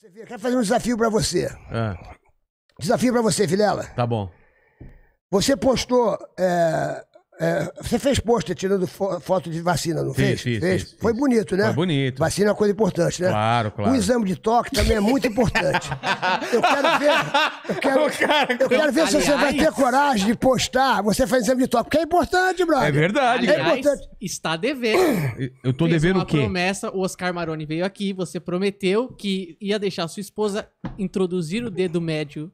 Você vê, quero fazer um desafio para você. É. Desafio para você, Vilela. Tá bom. Você postou é, é, você fez pôster tirando fo foto de vacina, não fiz, fez? Fiz, fez? Fiz, Foi bonito, né? Foi bonito. Vacina é uma coisa importante, né? Claro, claro. O exame de toque também é muito importante. eu quero ver. Eu quero, cara, eu quero ver aliás... se você vai ter coragem de postar. Você faz exame de toque, porque é importante, brother. É verdade, é aliás, É importante. Está devendo. Eu tô fez devendo o quê? promessa, o Oscar Maroni veio aqui, você prometeu que ia deixar sua esposa introduzir o dedo médio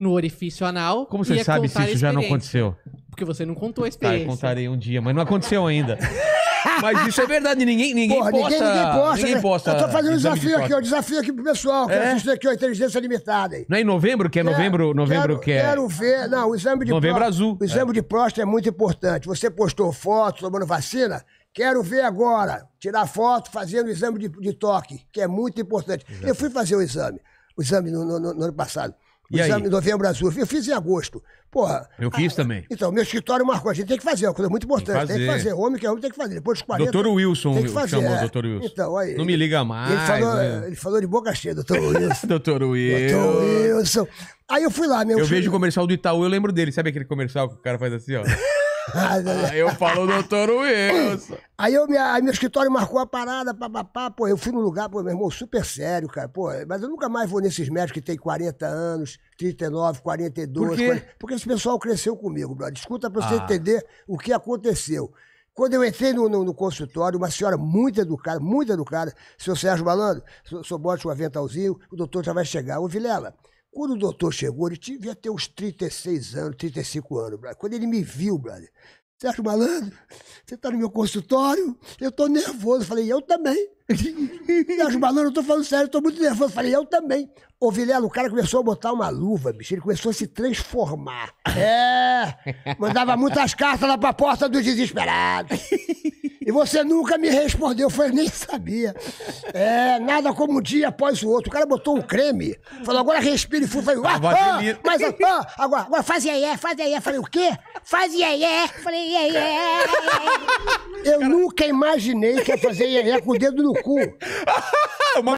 no orifício anal. Como você sabe se isso já não aconteceu? Porque você não contou a experiência. Tá, eu contarei um dia, mas não aconteceu ainda. Mas isso é verdade, ninguém, ninguém Porra, posta. Ninguém, ninguém posta. Ninguém né? posta. Eu tô fazendo um desafio de aqui, um desafio aqui pro pessoal, que é? assiste aqui, ó, Inteligência Limitada. Aí. Não é em novembro que é novembro, novembro quero, que é? Quero ver, não, o exame de Novembro próstata, azul. O exame é. de próstata é muito importante. Você postou foto tomando vacina, quero ver agora, tirar foto fazendo o exame de, de toque, que é muito importante. Exato. Eu fui fazer o exame, o exame no, no, no ano passado. O exame é, aí? novembro azul. Eu fiz em agosto. Porra. Eu fiz ah, também. Então, meu escritório marcou. A gente tem que fazer, é uma coisa muito importante. Tem que fazer. Homem que é homem tem que fazer. Depois dos 40. Doutor Wilson tem que fazer. chamou o é. doutor Wilson. Então, aí, Não me liga mais. Ele falou, né? ele falou de boca cheia, doutor Wilson. doutor Wilson. Doutor Wilson. Aí eu fui lá, meu Eu filho. vejo o comercial do Itaú, eu lembro dele. Sabe aquele comercial que o cara faz assim, ó? Aí eu falo, doutor Wilson. Aí, eu, minha, aí meu escritório marcou a parada, papapá, pô, eu fui num lugar, pô, meu irmão, super sério, cara, pô, mas eu nunca mais vou nesses médicos que tem 40 anos, 39, 42. Por quê? 40, porque esse pessoal cresceu comigo, brother. Escuta pra você ah. entender o que aconteceu. Quando eu entrei no, no, no, consultório, uma senhora muito educada, muito educada, seu Sérgio Malandro, só bote um aventalzinho, o doutor já vai chegar. Ô, Vilela, quando o doutor chegou, ele devia ter uns 36 anos, 35 anos, brother. Quando ele me viu, brother, Sérgio Malandro, você está no meu consultório, eu estou nervoso. falei, eu também. Sérgio Malandro, eu estou falando sério, estou muito nervoso. falei, eu também. Ô, Vilela, o cara começou a botar uma luva, bicho, ele começou a se transformar. É! Mandava muitas cartas lá para a porta dos desesperados. E você nunca me respondeu. Eu falei, nem sabia. É, nada como um dia após o outro. O cara botou um creme. Falou, agora respire. Fui, falei, ah, ah, mas ah, ah, agora, agora faz iê, faz iê. Falei, o quê? Faz iê, Falei, iê, Eu nunca imaginei que ia fazer iê com o dedo no cu. Uma